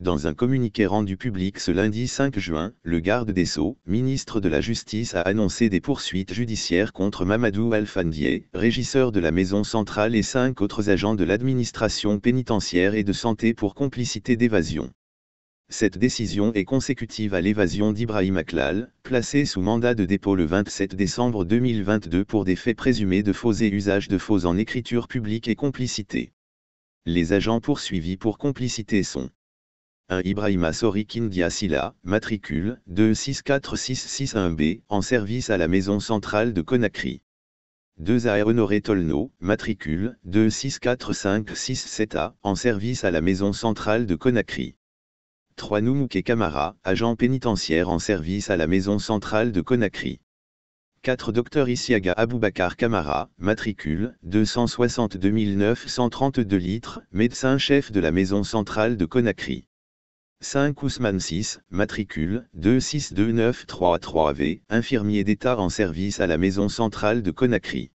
Dans un communiqué rendu public ce lundi 5 juin, le garde des Sceaux, ministre de la Justice a annoncé des poursuites judiciaires contre Mamadou Alfandier, régisseur de la Maison Centrale et cinq autres agents de l'administration pénitentiaire et de santé pour complicité d'évasion. Cette décision est consécutive à l'évasion d'Ibrahim Aklal, placé sous mandat de dépôt le 27 décembre 2022 pour des faits présumés de faux et usage de faux en écriture publique et complicité. Les agents poursuivis pour complicité sont 1 Ibrahima Sorikin Sila, matricule 264661B, en service à la maison centrale de Conakry. 2 A Honoré Tolno, matricule 264567 a en service à la maison centrale de Conakry. 3 Noumouke Kamara, agent pénitentiaire en service à la maison centrale de Conakry. 4 Docteur Isiaga Aboubakar Kamara, matricule 262 932 litres, médecin chef de la maison centrale de Conakry. 5 Ousmane 6, matricule 262933 v infirmier d'État en service à la Maison Centrale de Conakry.